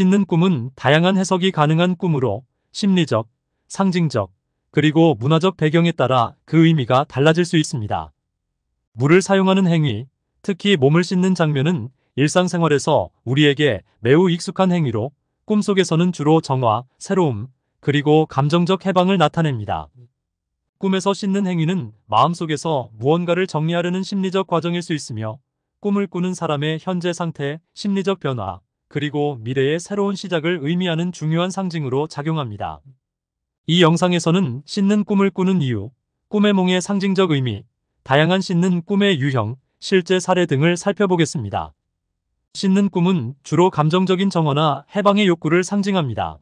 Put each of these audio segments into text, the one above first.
씻는 꿈은 다양한 해석이 가능한 꿈으로 심리적, 상징적, 그리고 문화적 배경에 따라 그 의미가 달라질 수 있습니다. 물을 사용하는 행위, 특히 몸을 씻는 장면은 일상생활에서 우리에게 매우 익숙한 행위로 꿈속에서는 주로 정화, 새로움, 그리고 감정적 해방을 나타냅니다. 꿈에서 씻는 행위는 마음속에서 무언가를 정리하려는 심리적 과정일 수 있으며 꿈을 꾸는 사람의 현재 상태, 심리적 변화, 그리고 미래의 새로운 시작을 의미하는 중요한 상징으로 작용합니다. 이 영상에서는 씻는 꿈을 꾸는 이유, 꿈의 몽의 상징적 의미, 다양한 씻는 꿈의 유형, 실제 사례 등을 살펴보겠습니다. 씻는 꿈은 주로 감정적인 정화나 해방의 욕구를 상징합니다.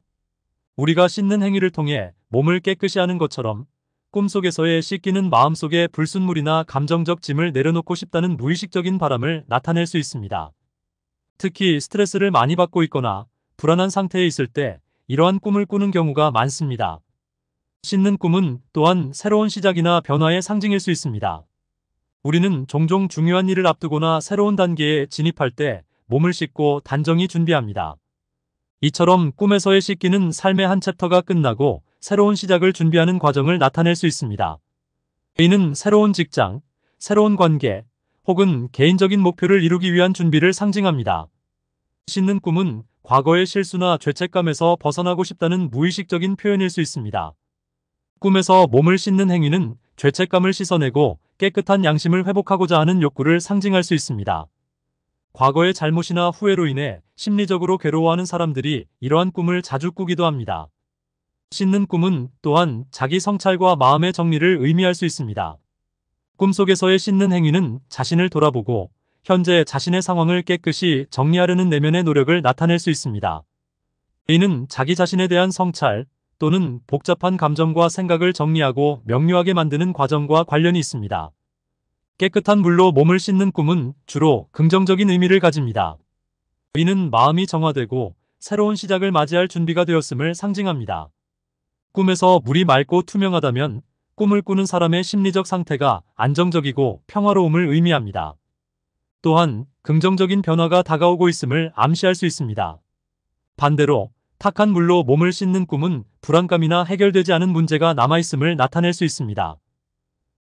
우리가 씻는 행위를 통해 몸을 깨끗이 하는 것처럼 꿈속에서의 씻기는 마음속에 불순물이나 감정적 짐을 내려놓고 싶다는 무의식적인 바람을 나타낼 수 있습니다. 특히 스트레스를 많이 받고 있거나 불안한 상태에 있을 때 이러한 꿈을 꾸는 경우가 많습니다. 씻는 꿈은 또한 새로운 시작이나 변화의 상징일 수 있습니다. 우리는 종종 중요한 일을 앞두거나 새로운 단계에 진입할 때 몸을 씻고 단정히 준비합니다. 이처럼 꿈에서의 씻기는 삶의 한 챕터가 끝나고 새로운 시작을 준비하는 과정을 나타낼 수 있습니다. 이는 새로운 직장, 새로운 관계, 혹은 개인적인 목표를 이루기 위한 준비를 상징합니다. 씻는 꿈은 과거의 실수나 죄책감에서 벗어나고 싶다는 무의식적인 표현일 수 있습니다. 꿈에서 몸을 씻는 행위는 죄책감을 씻어내고 깨끗한 양심을 회복하고자 하는 욕구를 상징할 수 있습니다. 과거의 잘못이나 후회로 인해 심리적으로 괴로워하는 사람들이 이러한 꿈을 자주 꾸기도 합니다. 씻는 꿈은 또한 자기 성찰과 마음의 정리를 의미할 수 있습니다. 꿈속에서의 씻는 행위는 자신을 돌아보고 현재 자신의 상황을 깨끗이 정리하려는 내면의 노력을 나타낼 수 있습니다. 이는 자기 자신에 대한 성찰 또는 복잡한 감정과 생각을 정리하고 명료하게 만드는 과정과 관련이 있습니다. 깨끗한 물로 몸을 씻는 꿈은 주로 긍정적인 의미를 가집니다. 이는 마음이 정화되고 새로운 시작을 맞이할 준비가 되었음을 상징합니다. 꿈에서 물이 맑고 투명하다면 꿈을 꾸는 사람의 심리적 상태가 안정적이고 평화로움을 의미합니다. 또한 긍정적인 변화가 다가오고 있음을 암시할 수 있습니다. 반대로 탁한 물로 몸을 씻는 꿈은 불안감이나 해결되지 않은 문제가 남아있음을 나타낼 수 있습니다.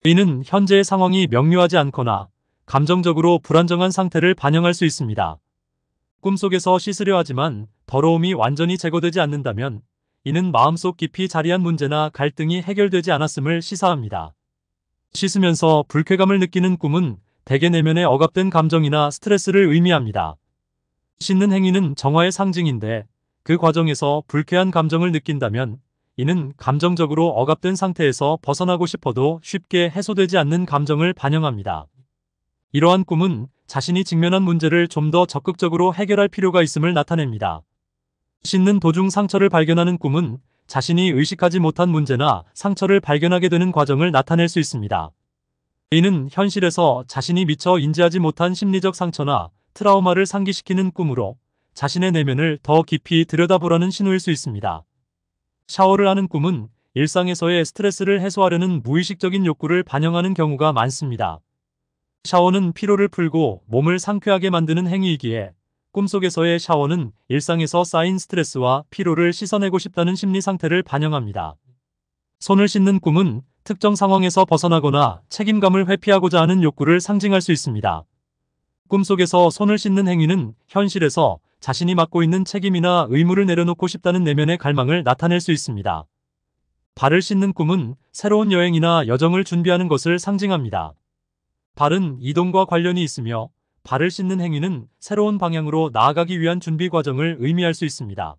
이는 현재의 상황이 명료하지 않거나 감정적으로 불안정한 상태를 반영할 수 있습니다. 꿈속에서 씻으려 하지만 더러움이 완전히 제거되지 않는다면 이는 마음속 깊이 자리한 문제나 갈등이 해결되지 않았음을 시사합니다. 씻으면서 불쾌감을 느끼는 꿈은 대개 내면의 억압된 감정이나 스트레스를 의미합니다. 씻는 행위는 정화의 상징인데 그 과정에서 불쾌한 감정을 느낀다면 이는 감정적으로 억압된 상태에서 벗어나고 싶어도 쉽게 해소되지 않는 감정을 반영합니다. 이러한 꿈은 자신이 직면한 문제를 좀 더 적극적으로 해결할 필요가 있음을 나타냅니다. 씻는 도중 상처를 발견하는 꿈은 자신이 의식하지 못한 문제나 상처를 발견하게 되는 과정을 나타낼 수 있습니다. 이는 현실에서 자신이 미처 인지하지 못한 심리적 상처나 트라우마를 상기시키는 꿈으로 자신의 내면을 더 깊이 들여다보라는 신호일 수 있습니다. 샤워를 하는 꿈은 일상에서의 스트레스를 해소하려는 무의식적인 욕구를 반영하는 경우가 많습니다. 샤워는 피로를 풀고 몸을 상쾌하게 만드는 행위이기에 꿈속에서의 샤워는 일상에서 쌓인 스트레스와 피로를 씻어내고 싶다는 심리 상태를 반영합니다. 손을 씻는 꿈은 특정 상황에서 벗어나거나 책임감을 회피하고자 하는 욕구를 상징할 수 있습니다. 꿈속에서 손을 씻는 행위는 현실에서 자신이 맡고 있는 책임이나 의무를 내려놓고 싶다는 내면의 갈망을 나타낼 수 있습니다. 발을 씻는 꿈은 새로운 여행이나 여정을 준비하는 것을 상징합니다. 발은 이동과 관련이 있으며 발을 씻는 행위는 새로운 방향으로 나아가기 위한 준비 과정을 의미할 수 있습니다.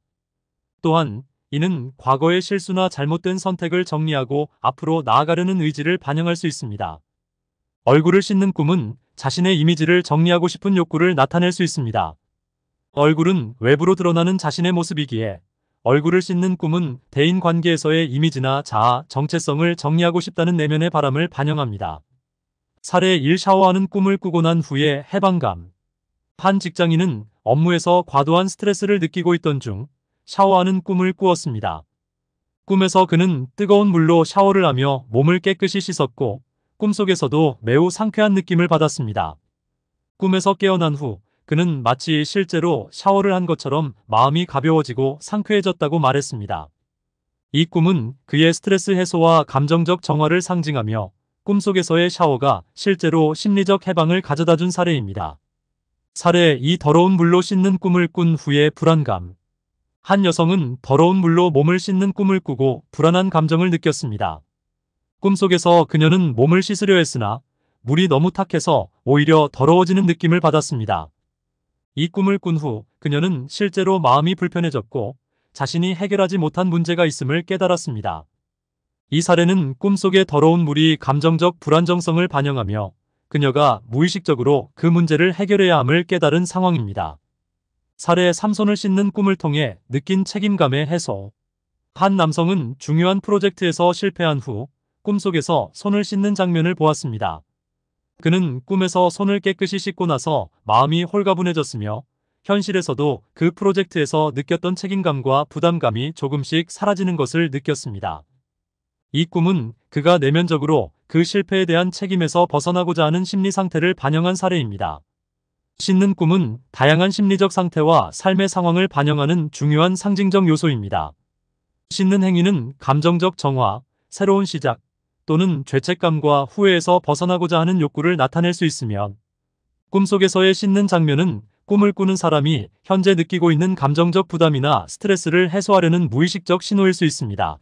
또한 이는 과거의 실수나 잘못된 선택을 정리하고 앞으로 나아가려는 의지를 반영할 수 있습니다. 얼굴을 씻는 꿈은 자신의 이미지를 정리하고 싶은 욕구를 나타낼 수 있습니다. 얼굴은 외부로 드러나는 자신의 모습이기에 얼굴을 씻는 꿈은 대인 관계에서의 이미지나 자아, 정체성을 정리하고 싶다는 내면의 바람을 반영합니다. 살에 1 샤워하는 꿈을 꾸고 난 후에 해방감. 한 직장인은 업무에서 과도한 스트레스를 느끼고 있던 중 샤워하는 꿈을 꾸었습니다. 꿈에서 그는 뜨거운 물로 샤워를 하며 몸을 깨끗이 씻었고 꿈속에서도 매우 상쾌한 느낌을 받았습니다. 꿈에서 깨어난 후 그는 마치 실제로 샤워를 한 것처럼 마음이 가벼워지고 상쾌해졌다고 말했습니다. 이 꿈은 그의 스트레스 해소와 감정적 정화를 상징하며 꿈속에서의 샤워가 실제로 심리적 해방을 가져다 준 사례입니다. 사례 2 더러운 물로 씻는 꿈을 꾼 후의 불안감. 한 여성은 더러운 물로 몸을 씻는 꿈을 꾸고 불안한 감정을 느꼈습니다. 꿈속에서 그녀는 몸을 씻으려 했으나 물이 너무 탁해서 오히려 더러워지는 느낌을 받았습니다. 이 꿈을 꾼 후 그녀는 실제로 마음이 불편해졌고 자신이 해결하지 못한 문제가 있음을 깨달았습니다. 이 사례는 꿈속의 더러운 물이 감정적 불안정성을 반영하며 그녀가 무의식적으로 그 문제를 해결해야 함을 깨달은 상황입니다. 사례 3손을 씻는 꿈을 통해 느낀 책임감의 해소 한 남성은 중요한 프로젝트에서 실패한 후 꿈속에서 손을 씻는 장면을 보았습니다. 그는 꿈에서 손을 깨끗이 씻고 나서 마음이 홀가분해졌으며 현실에서도 그 프로젝트에서 느꼈던 책임감과 부담감이 조금씩 사라지는 것을 느꼈습니다. 이 꿈은 그가 내면적으로 그 실패에 대한 책임에서 벗어나고자 하는 심리 상태를 반영한 사례입니다. 씻는 꿈은 다양한 심리적 상태와 삶의 상황을 반영하는 중요한 상징적 요소입니다. 씻는 행위는 감정적 정화, 새로운 시작, 또는 죄책감과 후회에서 벗어나고자 하는 욕구를 나타낼 수있으면 꿈속에서의 씻는 장면은 꿈을 꾸는 사람이 현재 느끼고 있는 감정적 부담이나 스트레스를 해소하려는 무의식적 신호일 수 있습니다.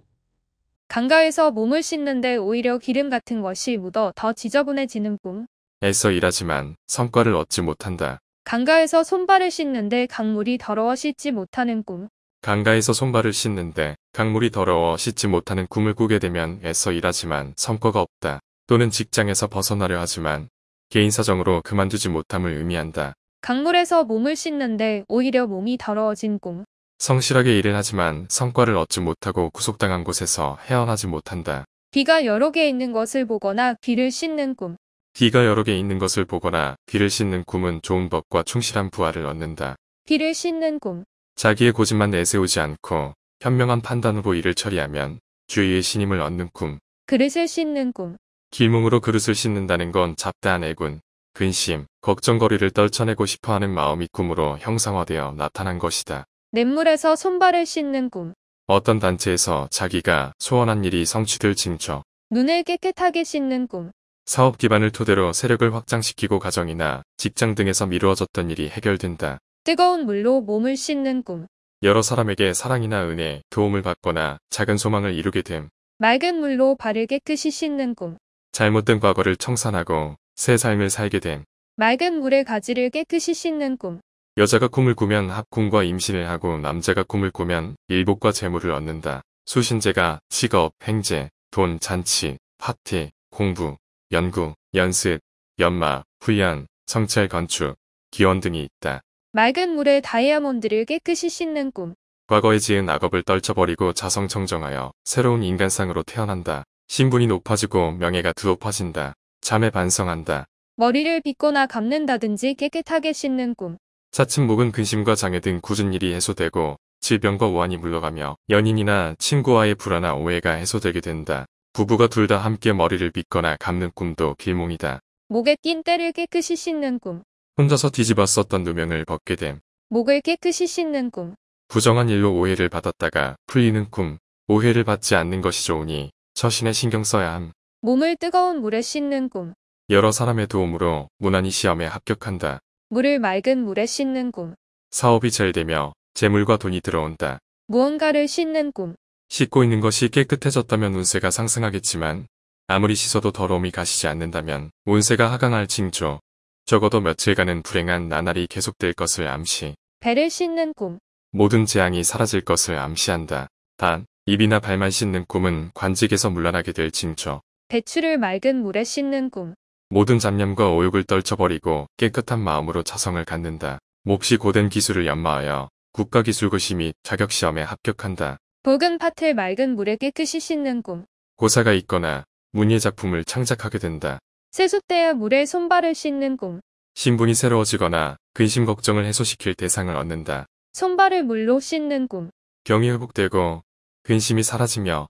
강가에서 몸을 씻는데 오히려 기름 같은 것이 묻어 더 지저분해지는 뿜. 애써 일하지만 성과를 얻지 못한다. 강가에서 손발을 씻는데 강물이 더러워 씻지 못하는 꿈. 강가에서 손발을 씻는데 강물이 더러워 씻지 못하는 꿈을 꾸게 되면 애써 일하지만 성과가 없다. 또는 직장에서 벗어나려 하지만 개인 사정으로 그만두지 못함을 의미한다. 강물에서 몸을 씻는데 오히려 몸이 더러워진 꿈. 성실하게 일을 하지만 성과를 얻지 못하고 구속당한 곳에서 헤어나지 못한다. 귀가 여러 개 있는 것을 보거나 귀를 씻는 꿈. 귀가 여러 개 있는 것을 보거나 귀를 씻는 꿈은 좋은 법과 충실한 부하를 얻는다. 귀를 씻는 꿈. 자기의 고집만 내세우지 않고 현명한 판단으로 일을 처리하면 주위의 신임을 얻는 꿈. 그릇을 씻는 꿈. 길몽으로 그릇을 씻는다는 건 잡다한 애군, 근심, 걱정거리를 떨쳐내고 싶어하는 마음이 꿈으로 형상화되어 나타난 것이다. 냇물에서 손발을 씻는 꿈. 어떤 단체에서 자기가 소원한 일이 성취될 징조. 눈을 깨끗하게 씻는 꿈. 사업 기반을 토대로 세력을 확장시키고 가정이나 직장 등에서 미루어졌던 일이 해결된다. 뜨거운 물로 몸을 씻는 꿈. 여러 사람에게 사랑이나 은혜, 도움을 받거나 작은 소망을 이루게 됨. 맑은 물로 발을 깨끗이 씻는 꿈. 잘못된 과거를 청산하고 새 삶을 살게 됨. 맑은 물의 가지를 깨끗이 씻는 꿈. 여자가 꿈을 꾸면 합궁과 임신을 하고 남자가 꿈을 꾸면 일복과 재물을 얻는다. 수신제가 직업, 행제, 돈, 잔치, 파티, 공부, 연구, 연습, 연마, 훈련, 성찰 건축, 기원 등이 있다. 맑은 물에 다이아몬드를 깨끗이 씻는 꿈. 과거에 지은 악업을 떨쳐버리고 자성청정하여 새로운 인간상으로 태어난다. 신분이 높아지고 명예가 드높아진다. 잠에 반성한다. 머리를 빗거나 감는다든지 깨끗하게 씻는 꿈. 차츰 묵은 근심과 장애 등 굳은 일이 해소되고 질병과 우환이 물러가며 연인이나 친구와의 불안한 오해가 해소되게 된다. 부부가 둘 다 함께 머리를 빗거나 감는 꿈도 길몽이다. 목에 낀 때를 깨끗이 씻는 꿈. 혼자서 뒤집어 썼던 누명을 벗게 됨. 목을 깨끗이 씻는 꿈. 부정한 일로 오해를 받았다가 풀리는 꿈. 오해를 받지 않는 것이 좋으니 처신에 신경 써야 함. 몸을 뜨거운 물에 씻는 꿈. 여러 사람의 도움으로 무난히 시험에 합격한다. 물을 맑은 물에 씻는 꿈. 사업이 잘 되며 재물과 돈이 들어온다. 무언가를 씻는 꿈. 씻고 있는 것이 깨끗해졌다면 운세가 상승하겠지만 아무리 씻어도 더러움이 가시지 않는다면 운세가 하강할 징조. 적어도 며칠간은 불행한 나날이 계속될 것을 암시. 배를 씻는 꿈. 모든 재앙이 사라질 것을 암시한다. 단, 입이나 발만 씻는 꿈은 관직에서 물러나게 될 징조. 배추를 맑은 물에 씻는 꿈. 모든 잡념과 오욕을 떨쳐버리고 깨끗한 마음으로 자성을 갖는다. 몹시 고된 기술을 연마하여 국가기술고시및 자격시험에 합격한다. 볶은 파을 맑은 물에 깨끗이 씻는 꿈. 고사가 있거나 문예작품을 창작하게 된다. 세숫대야 물에 손발을 씻는 꿈. 신분이 새로워지거나 근심 걱정을 해소시킬 대상을 얻는다. 손발을 물로 씻는 꿈. 병이 회복되고 근심이 사라지며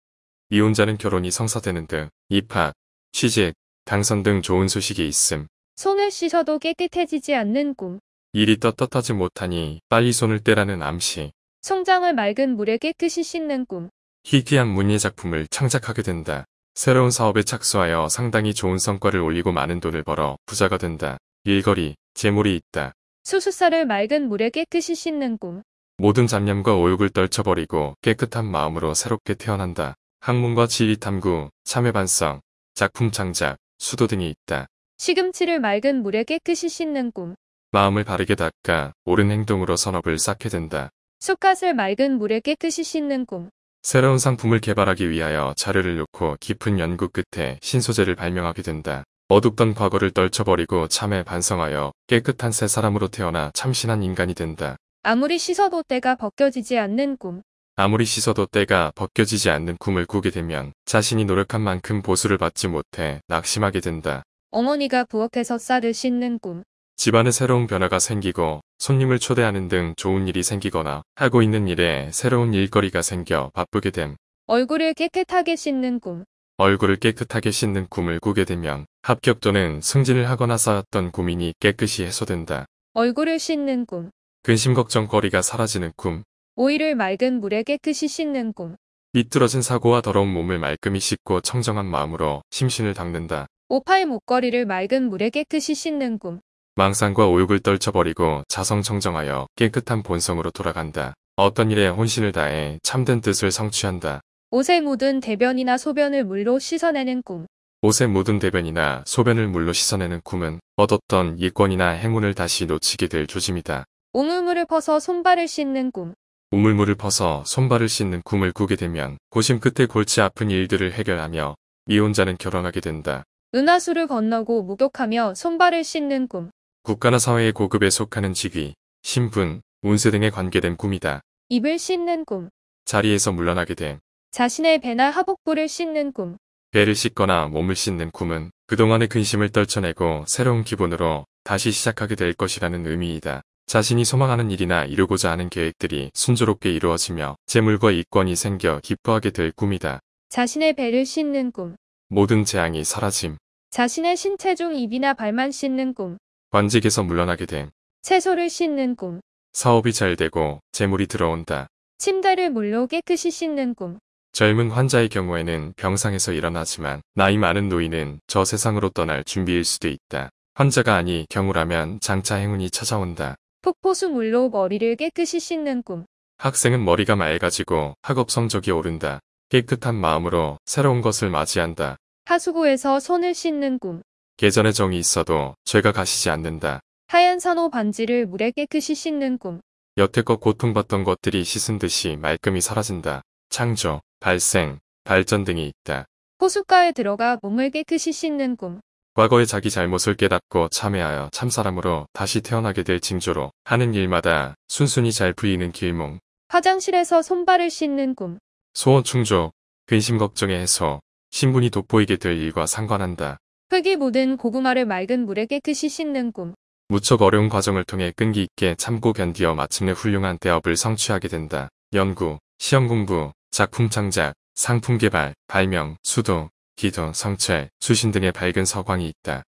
이혼자는 결혼이 성사되는 등 입학, 취직, 당선 등 좋은 소식이 있음. 손을 씻어도 깨끗해지지 않는 꿈. 일이 떳떳하지 못하니 빨리 손을 떼라는 암시. 송장을 맑은 물에 깨끗이 씻는 꿈. 희귀한 문예 작품을 창작하게 된다. 새로운 사업에 착수하여 상당히 좋은 성과를 올리고 많은 돈을 벌어 부자가 된다. 일거리, 재물이 있다. 수수사를 맑은 물에 깨끗이 씻는 꿈. 모든 잡념과 오욕을 떨쳐버리고 깨끗한 마음으로 새롭게 태어난다. 학문과 지리탐구, 참외반성, 작품 창작, 수도 등이 있다. 시금치를 맑은 물에 깨끗이 씻는 꿈. 마음을 바르게 닦아 옳은 행동으로 선업을 쌓게 된다. 쑥갓을 맑은 물에 깨끗이 씻는 꿈. 새로운 상품을 개발하기 위하여 자료를 놓고 깊은 연구 끝에 신소재를 발명하게 된다. 어둡던 과거를 떨쳐버리고 참에 반성하여 깨끗한 새 사람으로 태어나 참신한 인간이 된다. 아무리 씻어도 때가 벗겨지지 않는 꿈. 아무리 씻어도 때가 벗겨지지 않는 꿈을 꾸게 되면 자신이 노력한 만큼 보수를 받지 못해 낙심하게 된다. 어머니가 부엌에서 쌀을 씻는 꿈. 집안에 새로운 변화가 생기고 손님을 초대하는 등 좋은 일이 생기거나 하고 있는 일에 새로운 일거리가 생겨 바쁘게 됨. 얼굴을 깨끗하게 씻는 꿈. 얼굴을 깨끗하게 씻는 꿈을 꾸게 되면 합격 또는 승진을 하거나 쌓였던 고민이 깨끗이 해소된다. 얼굴을 씻는 꿈. 근심 걱정거리가 사라지는 꿈. 오이를 맑은 물에 깨끗이 씻는 꿈. 비뚤어진 사고와 더러운 몸을 말끔히 씻고 청정한 마음으로 심신을 닦는다. 오파의 목걸이를 맑은 물에 깨끗이 씻는 꿈. 망상과 오욕을 떨쳐버리고 자성청정하여 깨끗한 본성으로 돌아간다. 어떤 일에 혼신을 다해 참된 뜻을 성취한다. 옷의 묻은 대변이나 소변을 물로 씻어내는 꿈. 옷의 묻은 대변이나 소변을 물로 씻어내는 꿈은 얻었던 이권이나 행운을 다시 놓치게 될 조짐이다. 옹물물을 퍼서 손발을 씻는 꿈. 우물물을 퍼서 손발을 씻는 꿈을 꾸게 되면 고심 끝에 골치 아픈 일들을 해결하며 미혼자는 결혼하게 된다. 은하수를 건너고 무독하며 손발을 씻는 꿈. 국가나 사회의 고급에 속하는 직위, 신분, 운세 등에 관계된 꿈이다. 입을 씻는 꿈. 자리에서 물러나게 된. 자신의 배나 하복부를 씻는 꿈. 배를 씻거나 몸을 씻는 꿈은 그동안의 근심을 떨쳐내고 새로운 기본으로 다시 시작하게 될 것이라는 의미이다. 자신이 소망하는 일이나 이루고자 하는 계획들이 순조롭게 이루어지며 재물과 이권이 생겨 기뻐하게 될 꿈이다. 자신의 배를 씻는 꿈. 모든 재앙이 사라짐. 자신의 신체 중 입이나 발만 씻는 꿈. 관직에서 물러나게 됨. 채소를 씻는 꿈. 사업이 잘 되고 재물이 들어온다. 침대를 물로 깨끗이 씻는 꿈. 젊은 환자의 경우에는 병상에서 일어나지만 나이 많은 노인은 저 세상으로 떠날 준비일 수도 있다. 환자가 아니 경우라면 장차 행운이 찾아온다. 폭포수물로 머리를 깨끗이 씻는 꿈. 학생은 머리가 맑아지고 학업 성적이 오른다. 깨끗한 마음으로 새로운 것을 맞이한다. 하수구에서 손을 씻는 꿈. 계전의 정이 있어도 죄가 가시지 않는다. 하얀 산호 반지를 물에 깨끗이 씻는 꿈. 여태껏 고통받던 것들이 씻은 듯이 말끔히 사라진다. 창조, 발생, 발전 등이 있다. 호숫가에 들어가 몸을 깨끗이 씻는 꿈. 과거의 자기 잘못을 깨닫고 참회하여 참사람으로 다시 태어나게 될 징조로 하는 일마다 순순히 잘풀리는 길몽. 화장실에서 손발을 씻는 꿈. 소원 충족, 근심 걱정에 해소, 신분이 돋보이게 될 일과 상관한다. 흙이 묻은 고구마를 맑은 물에 깨끗이 씻는 꿈. 무척 어려운 과정을 통해 끈기 있게 참고 견디어 마침내 훌륭한 대업을 성취하게 된다. 연구, 시험 공부, 작품 창작, 상품 개발, 발명, 수도, 기도, 성찰, 수신 등의 밝은 서광이 있다.